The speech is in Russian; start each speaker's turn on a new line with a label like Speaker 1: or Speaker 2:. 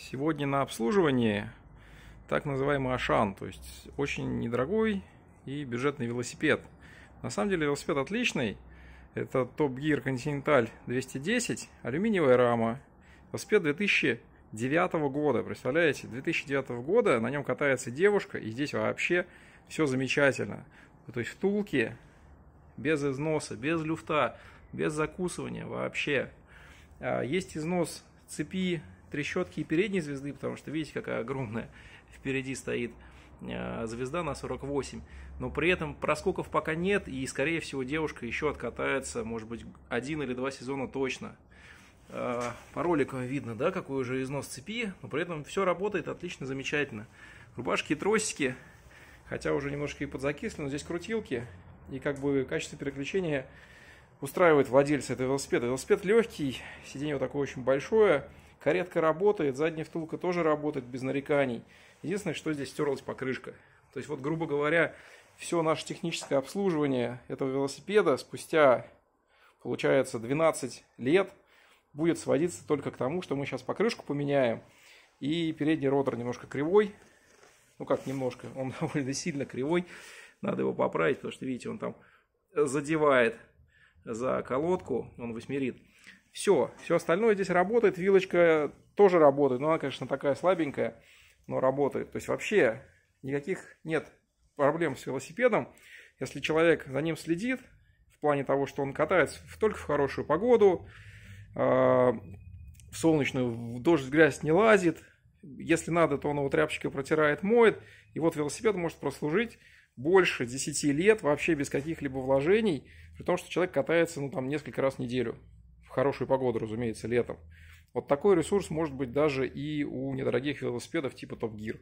Speaker 1: Сегодня на обслуживании так называемый Ашан, то есть очень недорогой и бюджетный велосипед. На самом деле велосипед отличный. Это Top Gear Continental 210, алюминиевая рама. Велосипед 2009 года, представляете? 2009 года, на нем катается девушка, и здесь вообще все замечательно. То есть втулки без износа, без люфта, без закусывания вообще. А, есть износ цепи трещотки и передней звезды, потому что видите, какая огромная впереди стоит э, звезда на 48. Но при этом проскоков пока нет, и, скорее всего, девушка еще откатается, может быть, один или два сезона точно. Э, по роликам видно, да, какой уже износ цепи, но при этом все работает отлично, замечательно. Рубашки и тросики, хотя уже немножко и подзакисли, но здесь крутилки, и как бы качество переключения устраивает владельца этого велосипеда. Велосипед легкий, сиденье вот такое очень большое, Каретка работает, задняя втулка тоже работает без нареканий. Единственное, что здесь стерлась покрышка. То есть, вот, грубо говоря, все наше техническое обслуживание этого велосипеда спустя, получается, 12 лет будет сводиться только к тому, что мы сейчас покрышку поменяем, и передний ротор немножко кривой, ну как немножко, он довольно сильно кривой, надо его поправить, потому что, видите, он там задевает за колодку, он восьмерит. Все, все остальное здесь работает, вилочка тоже работает, но она, конечно, такая слабенькая, но работает. То есть вообще никаких нет проблем с велосипедом, если человек за ним следит, в плане того, что он катается в только в хорошую погоду, а, в солнечную, в дождь, в грязь не лазит, если надо, то он его тряпочкой протирает, моет, и вот велосипед может прослужить больше 10 лет вообще без каких-либо вложений, при том, что человек катается, ну, там, несколько раз в неделю, в хорошую погоду, разумеется, летом. Вот такой ресурс может быть даже и у недорогих велосипедов типа Top Gear.